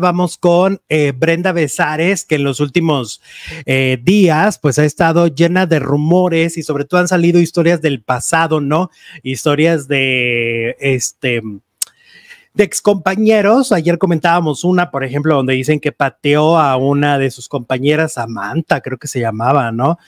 Vamos con eh, Brenda Besares, que en los últimos eh, días pues ha estado llena de rumores y sobre todo han salido historias del pasado, ¿no? Historias de este de excompañeros. Ayer comentábamos una, por ejemplo, donde dicen que pateó a una de sus compañeras, Samantha, creo que se llamaba, ¿no?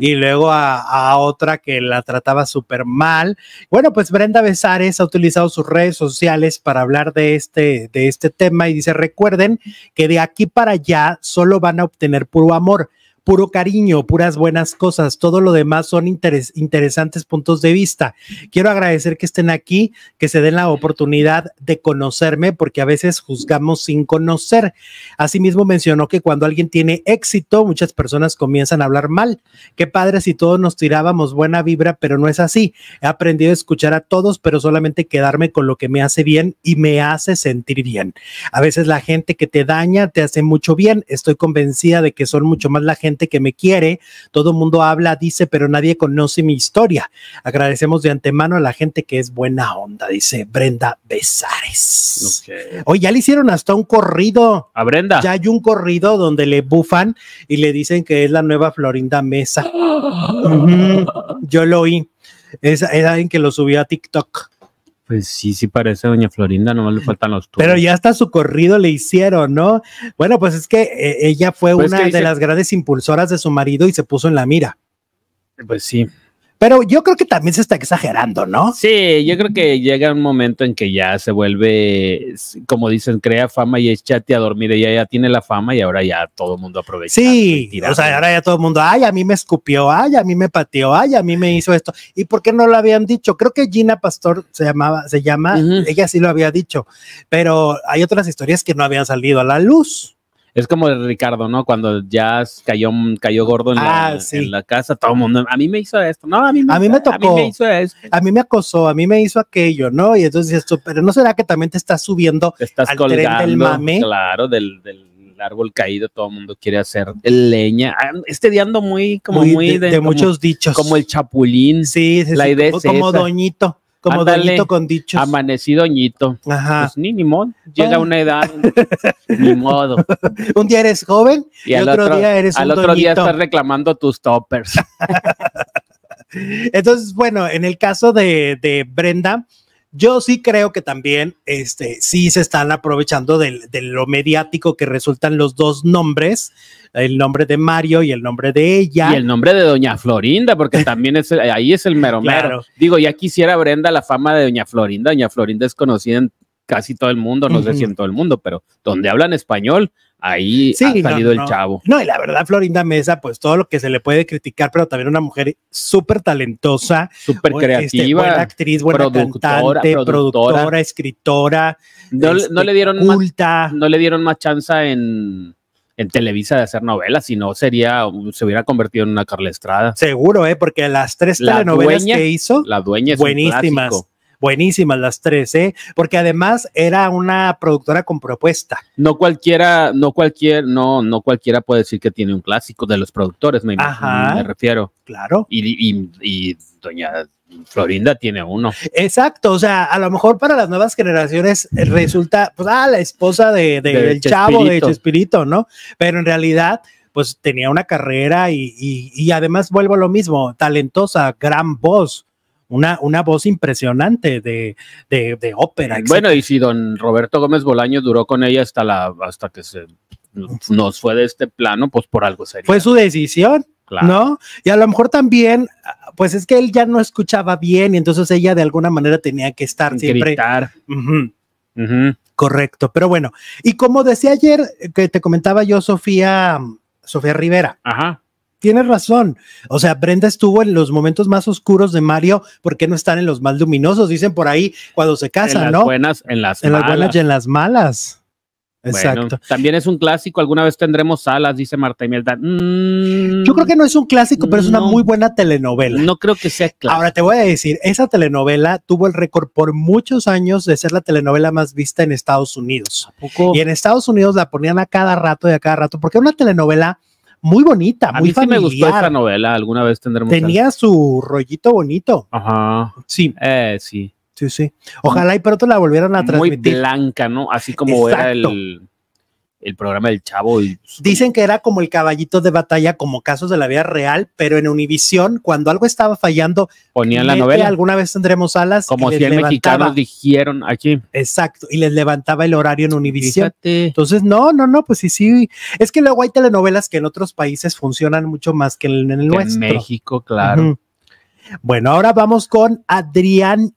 Y luego a, otra que la trataba súper mal. Bueno, pues Brenda Besares ha utilizado sus redes sociales para hablar de este, de este tema y dice, recuerden que de aquí para allá solo van a obtener puro amor puro cariño, puras buenas cosas. Todo lo demás son interesantes puntos de vista. Quiero agradecer que estén aquí, que se den la oportunidad de conocerme, porque a veces juzgamos sin conocer. Asimismo, mencionó que cuando alguien tiene éxito, muchas personas comienzan a hablar mal. Qué padre si todos nos tirábamos buena vibra, pero no es así. He aprendido a escuchar a todos, pero solamente quedarme con lo que me hace bien y me hace sentir bien. A veces la gente que te daña te hace mucho bien. Estoy convencida de que son mucho más la gente que me quiere, todo el mundo habla, dice, pero nadie conoce mi historia. Agradecemos de antemano a la gente que es buena onda, dice Brenda Besares. Hoy ya le hicieron hasta un corrido. A Brenda. Ya hay un corrido donde le bufan y le dicen que es la nueva Florinda Mesa. Yo lo oí. Es, es alguien que lo subió a TikTok. Pues sí, sí parece Doña Florinda, nomás le faltan los tubos. Pero ya hasta su corrido le hicieron, ¿no? Bueno, pues es que eh, ella fue pues una de las grandes impulsoras de su marido y se puso en la mira. Pues sí, pero yo creo que también se está exagerando, ¿no? Sí, yo creo que llega un momento en que ya se vuelve, como dicen, crea fama y es a dormir. ya, ya tiene la fama y ahora ya todo el mundo aprovecha. Sí, o sea, ahora ya todo el mundo, ay, a mí me escupió, ay, a mí me pateó, ay, a mí me hizo esto. ¿Y por qué no lo habían dicho? Creo que Gina Pastor se llamaba, se llama, ella sí lo había dicho, pero hay otras historias que no habían salido a la luz. Es como el Ricardo, ¿no? Cuando ya cayó, cayó gordo ah, en, la, casa, todo el mundo, a mí me hizo esto, no, a mí me, a me tocó, a mí me hizo A me acosó, a mí me hizo aquello, ¿no? Y entonces dices pero ¿no será que también te estás subiendo estás al del mame? Claro, del, árbol caído, todo el mundo quiere hacer leña. Ah, este día muy, como muy, de, muchos dichos. Como el chapulín. Sí, la idea como doñito. Como Ándale, con dichos. Amanecido doñito. Ajá. Pues ni, ni modo. Llega oh. una edad, ni modo. Un día eres joven y, al otro, día eres un Al otro día estás reclamando tus toppers. Entonces, bueno, en el caso de, de Brenda, yo sí creo que también, este, sí se están aprovechando de, lo mediático que resultan los dos nombres, el nombre de Mario y el nombre de ella. Y el nombre de Doña Florinda, porque también es, ahí es el mero mero. Digo, ya quisiera Brenda la fama de Doña Florinda. Doña Florinda es conocida en casi todo el mundo, no sé si en todo el mundo, pero donde hablan español, ahí ha salido el chavo. No, y la verdad, Florinda Mesa, pues todo lo que se le puede criticar, pero también una mujer súper talentosa, súper este, creativa, buena actriz, buena cantante, productora, escritora. No, le este, dieron culta. Más, no le dieron más chance en, Televisa de hacer novelas, sino sería, se hubiera convertido en una Carla Estrada. Seguro, ¿eh? porque las tres telenovelas que hizo, la dueña buenísimas buenísimas las tres, ¿eh? Porque además era una productora con propuesta. No cualquiera, no cualquier, no, no cualquiera puede decir que tiene un clásico de los productores, me, Ajá, me refiero. Claro. Y, doña Florinda tiene uno. Exacto, o sea, a lo mejor para las nuevas generaciones resulta, pues, ah, la esposa de, del chavo de Chespirito, ¿no? Pero en realidad, pues tenía una carrera y, y, y además vuelvo a lo mismo, talentosa, gran voz una, voz impresionante de, ópera. Eh, bueno, y si don Roberto Gómez Bolaño duró con ella hasta, la, hasta que se nos fue de este plano, pues por algo sería. Fue su decisión. Claro. ¿No? Y a lo mejor también, pues es que él ya no escuchaba bien y entonces ella de alguna manera tenía que estar siempre. Correcto, pero bueno, y como decía ayer, eh, que te comentaba yo, Sofía, mm, Sofía Rivera, Ajá tienes razón. O sea, Brenda estuvo en los momentos más oscuros de Mario, ¿por qué no están en los más luminosos? Dicen por ahí cuando se casan, ¿no? Buenas, en las buenas y en las malas. Exacto. también es un clásico. Alguna vez tendremos salas, dice Marta y Mm, Yo creo que no es un clásico, pero es una muy buena telenovela. No creo que sea clásico. Ahora te voy a decir, esa telenovela tuvo el récord por muchos años de ser la telenovela más vista en Estados Unidos. Y en Estados Unidos la ponían a cada rato y a cada rato, porque una telenovela muy bonita, a mí Sí me gustó esta novela, alguna vez tendremos. Tenía su rollito bonito. Ajá. Sí. Eh, sí. Sí, sí. Ojalá y pronto la volvieran a transmitir. Muy blanca, ¿no? Así como era el el programa del Chavo. Pues, Dicen que era como el caballito de batalla, como casos de la vida real, pero en Univisión, cuando algo estaba fallando, ponían la novela. Alguna vez tendremos alas. Como si el mexicano dijeron aquí. Exacto, y les levantaba el horario en Univisión. Entonces, no, no, no, pues sí, sí. Es que luego hay telenovelas que en otros países funcionan mucho más que en el nuestro. México, claro. Bueno, ahora vamos con Adrián